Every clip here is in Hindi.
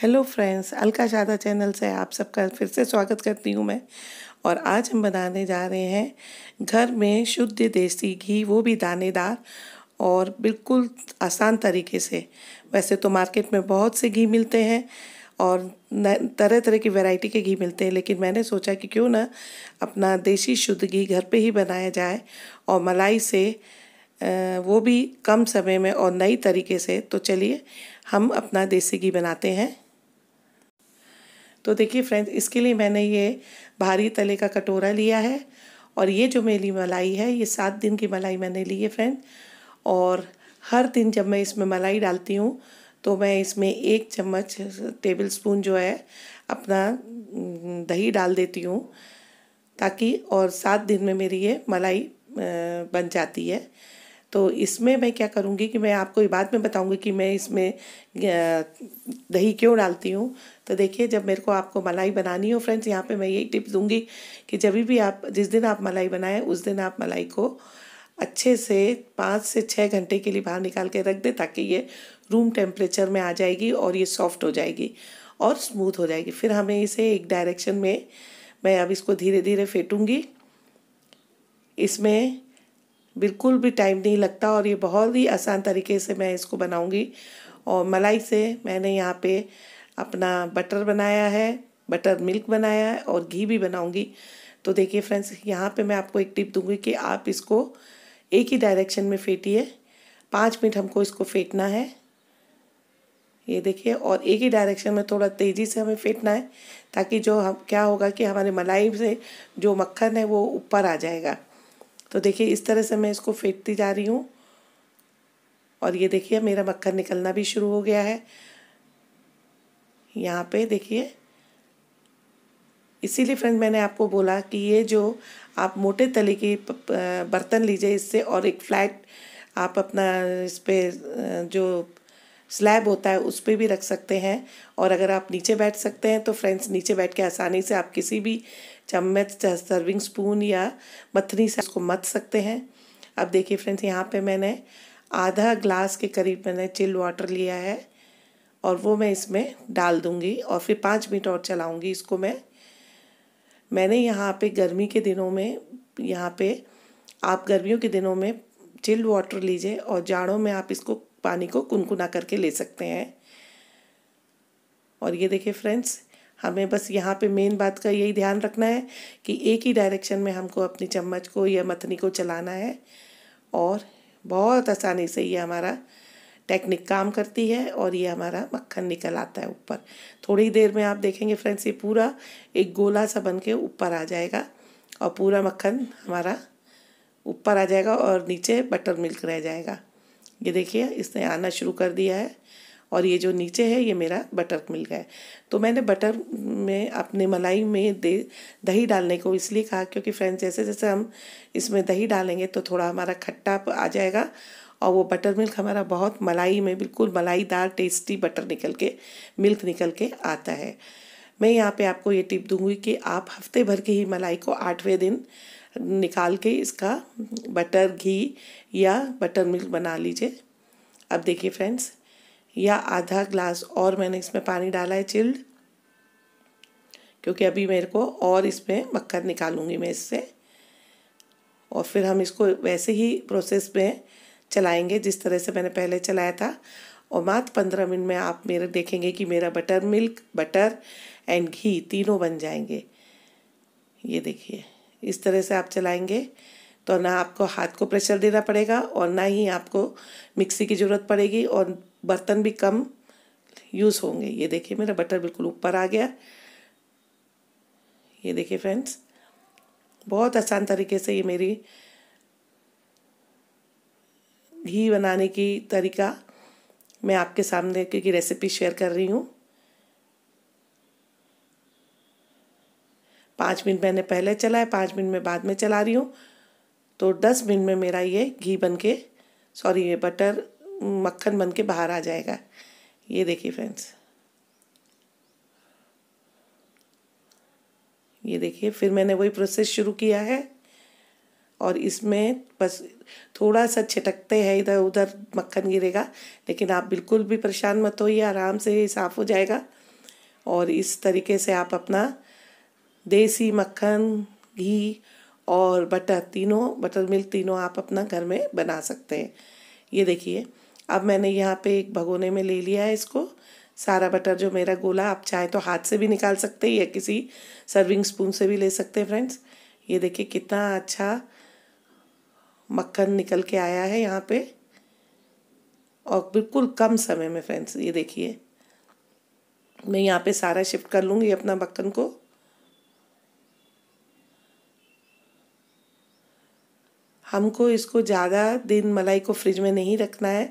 hello friends Alka Shada channel से आप सबका फिर से स्वागत करती हूँ मैं और आज हम बनाने जा रहे हैं घर में शुद्ध देसी घी वो भी दानेदार और बिल्कुल आसान तरीके से वैसे तो मार्केट में बहुत से घी मिलते हैं और तरह तरह की वैरायटी के घी मिलते हैं लेकिन मैंने सोचा कि क्यों ना अपना देसी शुद्ध घी घर पे ही बनाया जाए और मलाई से वो भी कम समय में और नई तरीके से तो चलिए हम अपना देसी घी बनाते हैं तो देखिए फ्रेंड्स इसके लिए मैंने ये भारी तले का कटोरा लिया है और ये जो मेरी मलाई है ये सात दिन की मलाई मैंने ली है फ्रेंड और हर दिन जब मैं इसमें मलाई डालती हूँ तो मैं इसमें एक चम्मच टेबल स्पून जो है अपना दही डाल देती हूँ ताकि और सात दिन में मेरी ये मलाई बन जाती है तो इसमें मैं क्या करूँगी कि मैं आपको ये बाद में बताऊँगी कि मैं इसमें दही क्यों डालती हूँ तो देखिए जब मेरे को आपको मलाई बनानी हो फ्रेंड्स यहाँ पे मैं यही टिप दूँगी कि जब भी आप जिस दिन आप मलाई बनाएं उस दिन आप मलाई को अच्छे से पाँच से छः घंटे के लिए बाहर निकाल के रख दें ताकि ये रूम टेम्परेचर में आ जाएगी और ये सॉफ्ट हो जाएगी और स्मूथ हो जाएगी फिर हमें इसे एक डायरेक्शन में मैं अब इसको धीरे धीरे फेंटूँगी इसमें बिल्कुल भी टाइम नहीं लगता और ये बहुत ही आसान तरीके से मैं इसको बनाऊंगी और मलाई से मैंने यहाँ पे अपना बटर बनाया है बटर मिल्क बनाया है और घी भी बनाऊंगी तो देखिए फ्रेंड्स यहाँ पे मैं आपको एक टिप दूंगी कि आप इसको एक ही डायरेक्शन में फेंटिए पाँच मिनट हमको इसको फेंटना है ये देखिए और एक ही डायरेक्शन में थोड़ा तेज़ी से हमें फेंटना है ताकि जो हम क्या होगा कि हमारे मलाई से जो मक्खन है वो ऊपर आ जाएगा तो देखिए इस तरह से मैं इसको फेंटती जा रही हूँ और ये देखिए मेरा मक्खन निकलना भी शुरू हो गया है यहाँ पे देखिए इसीलिए फ्रेंड मैंने आपको बोला कि ये जो आप मोटे तले की बर्तन लीजिए इससे और एक फ्लैट आप अपना इस पर जो स्लैब होता है उस पर भी रख सकते हैं और अगर आप नीचे बैठ सकते हैं तो फ्रेंड्स नीचे बैठ के आसानी से आप किसी भी चम्मच सर्विंग स्पून या मथनी से उसको मथ सकते हैं अब देखिए फ्रेंड्स यहाँ पे मैंने आधा ग्लास के करीब मैंने चिल वाटर लिया है और वो मैं इसमें डाल दूँगी और फिर पाँच मिनट और चलाऊँगी इसको मैं मैंने यहाँ पे गर्मी के दिनों में यहाँ पे आप गर्मियों के दिनों में चिल्ड वाटर लीजिए और जाड़ों में आप इसको पानी को कुनकुना करके ले सकते हैं और ये देखिए फ्रेंड्स हमें बस यहाँ पे मेन बात का यही ध्यान रखना है कि एक ही डायरेक्शन में हमको अपनी चम्मच को या मथनी को चलाना है और बहुत आसानी से ये हमारा टेक्निक काम करती है और ये हमारा मक्खन निकल आता है ऊपर थोड़ी देर में आप देखेंगे फ्रेंड्स ये पूरा एक गोला सा बन के ऊपर आ जाएगा और पूरा मक्खन हमारा ऊपर आ जाएगा और नीचे बटर मिल्क रह जाएगा ये देखिए इसने आना शुरू कर दिया है और ये जो नीचे है ये मेरा बटर मिल्क है तो मैंने बटर में अपने मलाई में दे दही डालने को इसलिए कहा क्योंकि फ्रेंड्स जैसे जैसे हम इसमें दही डालेंगे तो थोड़ा हमारा खट्टा आ जाएगा और वो बटर मिल्क हमारा बहुत मलाई में बिल्कुल मलाईदार टेस्टी बटर निकल के मिल्क निकल के आता है मैं यहाँ पे आपको ये टिप दूंगी कि आप हफ्ते भर की ही मलाई को आठवें दिन निकाल के इसका बटर घी या बटर मिल्क बना लीजिए अब देखिए फ्रेंड्स या आधा ग्लास और मैंने इसमें पानी डाला है चिल्ड क्योंकि अभी मेरे को और इसमें मक्खन निकालूंगी मैं इससे और फिर हम इसको वैसे ही प्रोसेस में चलाएंगे जिस तरह से मैंने पहले चलाया था और मात्र पंद्रह मिनट में आप मेरे देखेंगे कि मेरा बटर मिल्क बटर एंड घी तीनों बन जाएंगे ये देखिए इस तरह से आप चलाएंगे तो ना आपको हाथ को प्रेशर देना पड़ेगा और ना ही आपको मिक्सी की ज़रूरत पड़ेगी और बर्तन भी कम यूज़ होंगे ये देखिए मेरा बटर बिल्कुल ऊपर आ गया ये देखिए फ्रेंड्स बहुत आसान तरीके से ये मेरी घी बनाने की तरीका मैं आपके सामने क्योंकि रेसिपी शेयर कर रही हूँ पाँच मिनट मैंने पहले चलाया पाँच मिनट में बाद में चला रही हूँ तो दस मिनट में मेरा ये घी बन के सॉरी ये बटर मक्खन बन के बाहर आ जाएगा ये देखिए फ्रेंड्स ये देखिए फिर मैंने वही प्रोसेस शुरू किया है और इसमें बस थोड़ा सा छिटकते हैं इधर उधर मक्खन गिरेगा लेकिन आप बिल्कुल भी परेशान मत हो ये आराम से साफ़ हो जाएगा और इस तरीके से आप अपना देसी मक्खन घी और बटर तीनों बटर मिल्क तीनों आप अपना घर में बना सकते हैं ये देखिए अब मैंने यहाँ पे एक भगोने में ले लिया है इसको सारा बटर जो मेरा गोला आप चाहे तो हाथ से भी निकाल सकते हैं या किसी सर्विंग स्पून से भी ले सकते हैं फ्रेंड्स ये देखिए कितना अच्छा मक्खन निकल के आया है यहाँ पे और बिल्कुल कम समय में फ्रेंड्स ये देखिए मैं यहाँ पे सारा शिफ्ट कर लूँगी अपना मक्खन को हमको इसको ज़्यादा दिन मलाई को फ्रिज में नहीं रखना है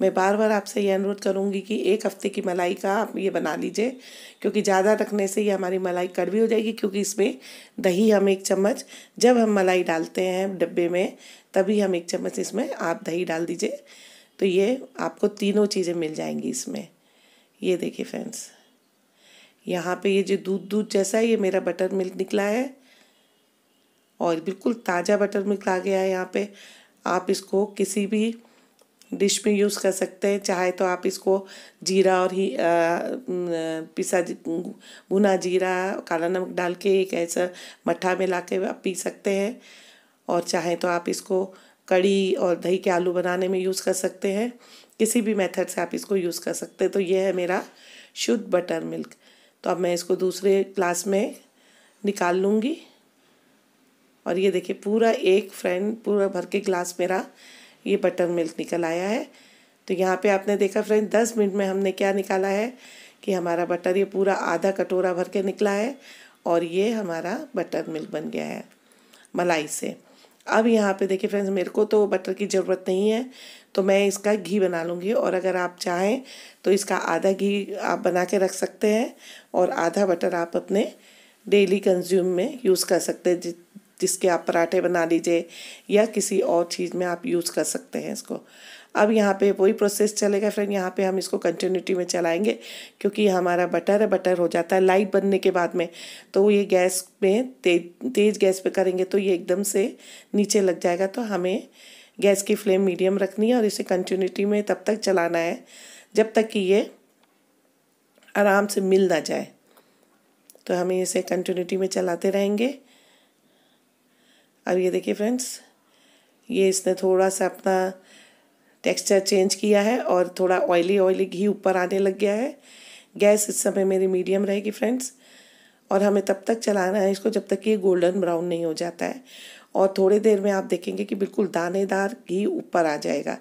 मैं बार बार आपसे ये अनुरोध करूँगी कि एक हफ्ते की मलाई का आप ये बना लीजिए क्योंकि ज़्यादा रखने से ये हमारी मलाई कड़वी हो जाएगी क्योंकि इसमें दही हम एक चम्मच जब हम मलाई डालते हैं डब्बे में तभी हम एक चम्मच इसमें आप दही डाल दीजिए तो ये आपको तीनों चीज़ें मिल जाएंगी इसमें ये देखिए फ्रेंड्स यहाँ पे ये जो दूध दूध जैसा है ये मेरा बटर मिल्क निकला है और बिल्कुल ताज़ा बटर मिल्क आ गया है यहाँ पे आप इसको किसी भी डिश में यूज़ कर सकते हैं चाहे तो आप इसको जीरा और ही पिसा भुना जीरा काला नमक डाल के एक ऐसा मट्ठा में ला के आप पी सकते हैं और चाहे तो आप इसको कड़ी और दही के आलू बनाने में यूज़ कर सकते हैं किसी भी मेथड से आप इसको यूज़ कर सकते हैं तो ये है मेरा शुद्ध बटर मिल्क तो अब मैं इसको दूसरे ग्लास में निकाल लूँगी और ये देखिए पूरा एक फ्रेंड पूरा भर के ग्लास मेरा ये बटर मिल्क निकल आया है तो यहाँ पे आपने देखा फ्रेंड दस मिनट में हमने क्या निकाला है कि हमारा बटर ये पूरा आधा कटोरा भर के निकला है और ये हमारा बटर मिल्क बन गया है मलाई से अब यहाँ पे देखिए फ्रेंड्स मेरे को तो बटर की ज़रूरत नहीं है तो मैं इसका घी बना लूँगी और अगर आप चाहें तो इसका आधा घी आप बना के रख सकते हैं और आधा बटर आप अपने डेली कंज्यूम में यूज़ कर सकते हैं जिसके आप पराठे बना लीजिए या किसी और चीज़ में आप यूज़ कर सकते हैं इसको अब यहाँ पे वही प्रोसेस चलेगा फ्रेंड यहाँ पे हम इसको कंटिन्यूटी में चलाएंगे क्योंकि हमारा बटर है बटर हो जाता है लाइट बनने के बाद में तो ये गैस में ते, तेज़ गैस पे करेंगे तो ये एकदम से नीचे लग जाएगा तो हमें गैस की फ्लेम मीडियम रखनी है और इसे कंटिन्यूटी में तब तक चलाना है जब तक कि ये आराम से मिल ना जाए तो हमें इसे कंटिन्यूटी में चलाते रहेंगे और ये देखिए फ्रेंड्स ये इसने थोड़ा सा अपना टेक्सचर चेंज किया है और थोड़ा ऑयली ऑयली घी ऊपर आने लग गया है गैस इस समय मेरी मीडियम रहेगी फ्रेंड्स और हमें तब तक चलाना है इसको जब तक कि ये गोल्डन ब्राउन नहीं हो जाता है और थोड़ी देर में आप देखेंगे कि बिल्कुल दानेदार घी ऊपर आ जाएगा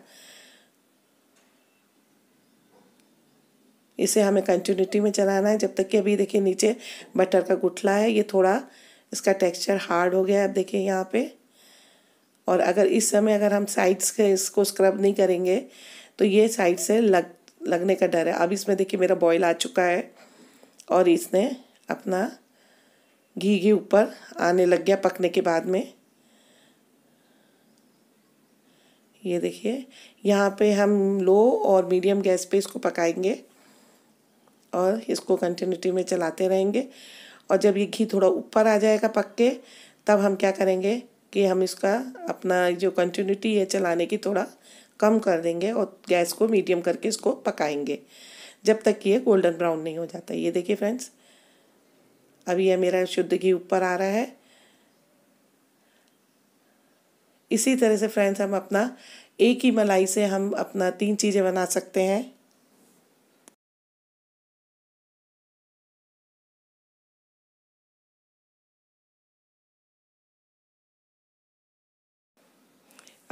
इसे हमें कंटिन्यूटी में चलाना है जब तक कि अभी देखिए नीचे बटर का गुठला है ये थोड़ा इसका टेक्सचर हार्ड हो गया है अब देखिए यहाँ पे और अगर इस समय अगर हम साइड्स के इसको स्क्रब नहीं करेंगे तो ये साइड से लग लगने का डर है अब इसमें देखिए मेरा बॉयल आ चुका है और इसने अपना घी घी ऊपर आने लग गया पकने के बाद में ये देखिए यहाँ पे हम लो और मीडियम गैस पे इसको पकाएंगे और इसको कंटिन्यूटी में चलाते रहेंगे और जब ये घी थोड़ा ऊपर आ जाएगा पक के तब हम क्या करेंगे कि हम इसका अपना जो कंटिन्यूटी है चलाने की थोड़ा कम कर देंगे और गैस को मीडियम करके इसको पकाएंगे जब तक ये गोल्डन ब्राउन नहीं हो जाता ये देखिए फ्रेंड्स अभी यह मेरा शुद्ध घी ऊपर आ रहा है इसी तरह से फ्रेंड्स हम अपना एक ही मलाई से हम अपना तीन चीज़ें बना सकते हैं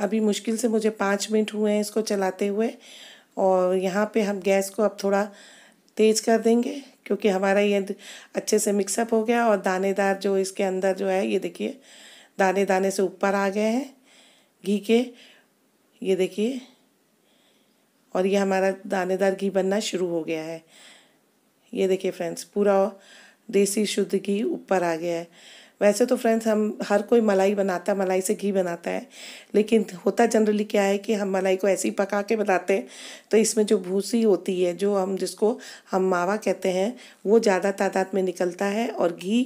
अभी मुश्किल से मुझे पाँच मिनट हुए हैं इसको चलाते हुए और यहाँ पे हम गैस को अब थोड़ा तेज़ कर देंगे क्योंकि हमारा ये अच्छे से मिक्सअप हो गया और दानेदार जो इसके अंदर जो है ये देखिए दाने दाने से ऊपर आ गए हैं घी के ये देखिए और ये हमारा दानेदार घी बनना शुरू हो गया है ये देखिए फ्रेंड्स पूरा देसी शुद्ध घी ऊपर आ गया है वैसे तो फ्रेंड्स हम हर कोई मलाई बनाता है मलाई से घी बनाता है लेकिन होता जनरली क्या है कि हम मलाई को ऐसे ही पका के बनाते हैं तो इसमें जो भूसी होती है जो हम जिसको हम मावा कहते हैं वो ज़्यादा तादाद में निकलता है और घी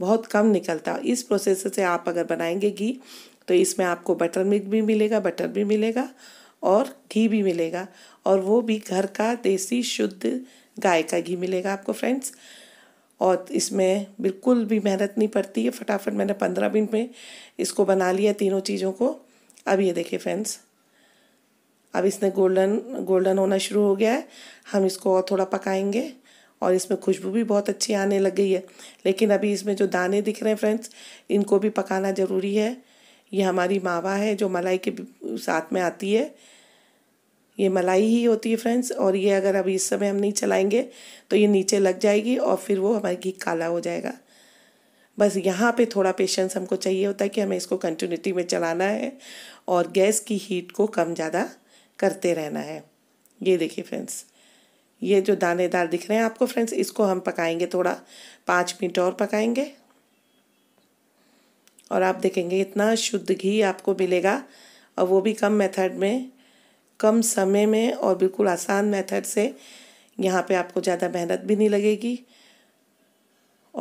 बहुत कम निकलता है इस प्रोसेस से आप अगर बनाएंगे घी तो इसमें आपको बटर मिल्क भी मिलेगा बटर भी मिलेगा और घी भी मिलेगा और वो भी घर का देसी शुद्ध गाय का घी मिलेगा आपको फ्रेंड्स और इसमें बिल्कुल भी मेहनत नहीं पड़ती है फटाफट मैंने पंद्रह मिनट में इसको बना लिया तीनों चीज़ों को अब ये देखिए फ्रेंड्स अब इसने गोल्डन गोल्डन होना शुरू हो गया है हम इसको और थोड़ा पकाएंगे और इसमें खुशबू भी बहुत अच्छी आने लग गई है लेकिन अभी इसमें जो दाने दिख रहे हैं फ्रेंड्स इनको भी पकाना ज़रूरी है ये हमारी मावा है जो मलाई के साथ में आती है ये मलाई ही होती है फ्रेंड्स और ये अगर अभी इस समय हम नहीं चलाएंगे तो ये नीचे लग जाएगी और फिर वो हमारी घी काला हो जाएगा बस यहाँ पे थोड़ा पेशेंस हमको चाहिए होता है कि हमें इसको कंटिन्यूटी में चलाना है और गैस की हीट को कम ज़्यादा करते रहना है ये देखिए फ्रेंड्स ये जो दानेदार दिख रहे हैं आपको फ्रेंड्स इसको हम पकाएंगे थोड़ा पाँच मिनट और पकाएंगे और आप देखेंगे इतना शुद्ध घी आपको मिलेगा और वो भी कम मेथड में कम समय में और बिल्कुल आसान मेथड से यहाँ पे आपको ज़्यादा मेहनत भी नहीं लगेगी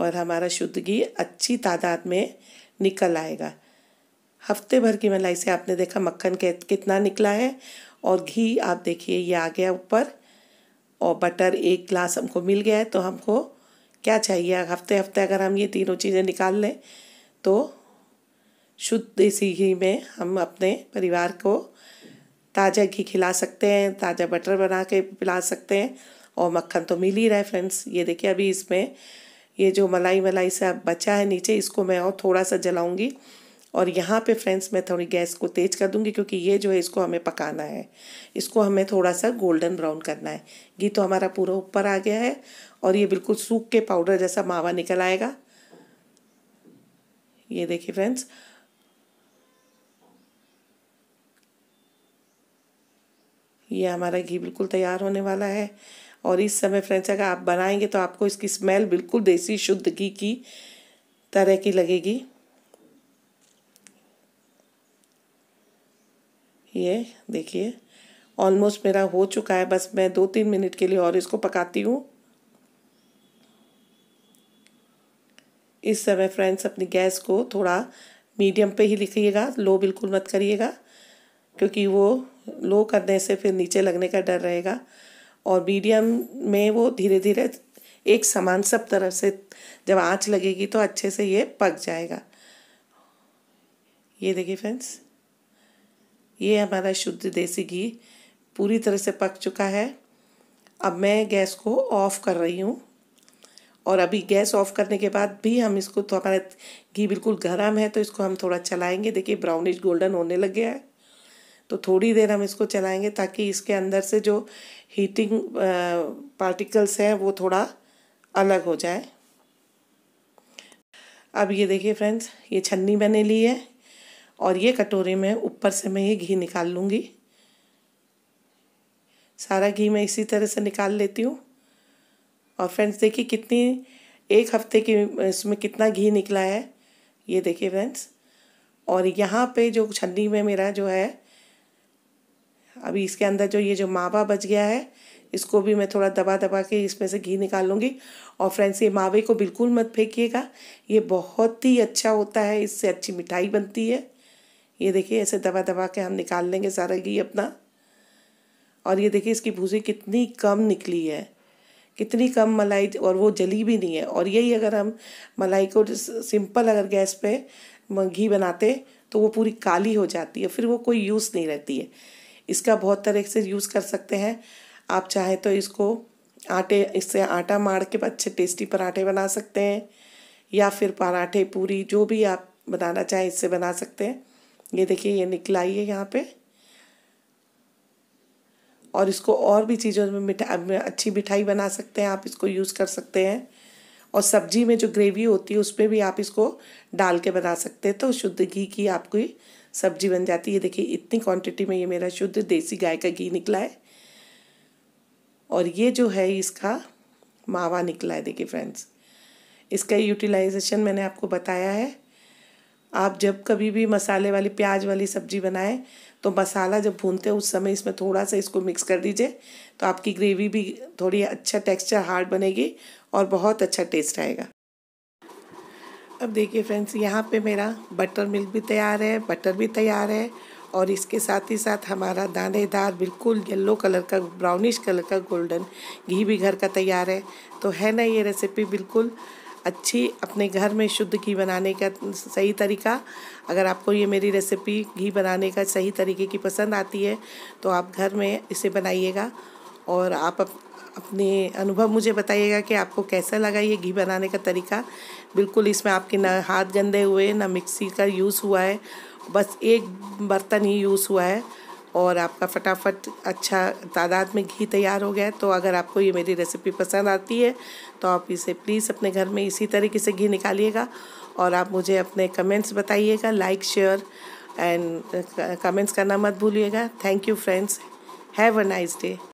और हमारा शुद्ध घी अच्छी तादाद में निकल आएगा हफ्ते भर की मलाई से आपने देखा मक्खन कितना निकला है और घी आप देखिए ये आ गया ऊपर और बटर एक ग्लास हमको मिल गया है तो हमको क्या चाहिए हफ्ते हफ्ते अगर हम ये तीनों चीज़ें निकाल लें तो शुद्ध देसी घी में हम अपने परिवार को ताज़ा घी खिला सकते हैं ताज़ा बटर बना के पिला सकते हैं और मक्खन तो मिल ही रहा है फ्रेंड्स ये देखिए अभी इसमें ये जो मलाई मलाई सा बचा है नीचे इसको मैं और थोड़ा सा जलाऊंगी और यहाँ पे फ्रेंड्स मैं थोड़ी गैस को तेज़ कर दूंगी क्योंकि ये जो है इसको हमें पकाना है इसको हमें थोड़ा सा गोल्डन ब्राउन करना है घी तो हमारा पूरा ऊपर आ गया है और ये बिल्कुल सूख के पाउडर जैसा मावा निकल आएगा ये देखिए फ्रेंड्स ये हमारा घी बिल्कुल तैयार होने वाला है और इस समय फ्रेंड्स अगर आप बनाएंगे तो आपको इसकी स्मेल बिल्कुल देसी शुद्ध घी की तरह की लगेगी ये देखिए ऑलमोस्ट मेरा हो चुका है बस मैं दो तीन मिनट के लिए और इसको पकाती हूँ इस समय फ्रेंड्स अपनी गैस को थोड़ा मीडियम पे ही लिखिएगा लो बिल्कुल मत करिएगा क्योंकि वो लो करने से फिर नीचे लगने का डर रहेगा और मीडियम में वो धीरे धीरे एक समान सब तरफ से जब आँच लगेगी तो अच्छे से ये पक जाएगा ये देखिए फ्रेंड्स ये हमारा शुद्ध देसी घी पूरी तरह से पक चुका है अब मैं गैस को ऑफ़ कर रही हूँ और अभी गैस ऑफ़ करने के बाद भी हम इसको तो हमारा घी बिल्कुल गर्म है तो इसको हम थोड़ा चलाएंगे देखिए ब्राउनिश गोल्डन होने लग गया है तो थोड़ी देर हम इसको चलाएंगे ताकि इसके अंदर से जो हीटिंग पार्टिकल्स हैं वो थोड़ा अलग हो जाए अब ये देखिए फ्रेंड्स ये छन्नी मैंने ली है और ये कटोरे में ऊपर से मैं ये घी निकाल लूँगी सारा घी मैं इसी तरह से निकाल लेती हूँ और फ्रेंड्स देखिए कितनी एक हफ्ते की इसमें कितना घी निकला है ये देखिए फ्रेंड्स और यहाँ पे जो छन्नी में मेरा जो है अभी इसके अंदर जो ये जो मावा बच गया है इसको भी मैं थोड़ा दबा दबा के इसमें से घी निकाल लूँगी और फ्रेंड्स ये मावे को बिल्कुल मत फेंकिएगा ये बहुत ही अच्छा होता है इससे अच्छी मिठाई बनती है ये देखिए ऐसे दबा दबा के हम निकाल लेंगे सारा घी अपना और ये देखिए इसकी भूसी कितनी कम निकली है कितनी कम मलाई और वो जली भी नहीं है और यही अगर हम मलाई को सिंपल अगर गैस पे घी बनाते तो वो पूरी काली हो जाती है फिर वो कोई यूज़ नहीं रहती है इसका बहुत तरह से यूज़ कर सकते हैं आप चाहे तो इसको आटे इससे आटा मार के अच्छे टेस्टी पराठे बना सकते हैं या फिर पराठे पूरी जो भी आप बनाना चाहें इससे बना सकते हैं ये देखिए ये निकला ही है यहाँ पे और इसको और भी चीज़ों में मिठा अच्छी मिठाई बना सकते हैं आप इसको यूज़ कर सकते हैं और सब्जी में जो ग्रेवी होती है उस पर भी आप इसको डाल के बना सकते हैं तो शुद्ध घी की आपकी सब्जी बन जाती है देखिए इतनी क्वांटिटी में ये मेरा शुद्ध देसी गाय का घी निकला है और ये जो है इसका मावा निकला है देखिए फ्रेंड्स इसका यूटिलाइजेशन मैंने आपको बताया है आप जब कभी भी मसाले वाली प्याज वाली सब्जी बनाएं तो मसाला जब भूनते हैं उस समय इसमें थोड़ा सा इसको मिक्स कर दीजिए तो आपकी ग्रेवी भी थोड़ी अच्छा टेक्सचर हार्ड बनेगी और बहुत अच्छा टेस्ट आएगा अब देखिए फ्रेंड्स यहाँ पे मेरा बटर मिल्क भी तैयार है बटर भी तैयार है और इसके साथ ही साथ हमारा दानेदार बिल्कुल येलो कलर का ब्राउनिश कलर का गोल्डन घी भी घर का तैयार है तो है ना ये रेसिपी बिल्कुल अच्छी अपने घर में शुद्ध घी बनाने का सही तरीका अगर आपको ये मेरी रेसिपी घी बनाने का सही तरीके की पसंद आती है तो आप घर में इसे बनाइएगा और आप अपने अनुभव मुझे बताइएगा कि आपको कैसा लगा ये घी बनाने का तरीका बिल्कुल इसमें आपके ना हाथ गंदे हुए ना मिक्सी का यूज़ हुआ है बस एक बर्तन ही यूज़ हुआ है और आपका फटाफट अच्छा तादाद में घी तैयार हो गया है तो अगर आपको ये मेरी रेसिपी पसंद आती है तो आप इसे प्लीज़ अपने घर में इसी तरीके से घी निकालिएगा और आप मुझे अपने कमेंट्स बताइएगा लाइक शेयर एंड कमेंट्स करना मत भूलिएगा thank you friends have a nice day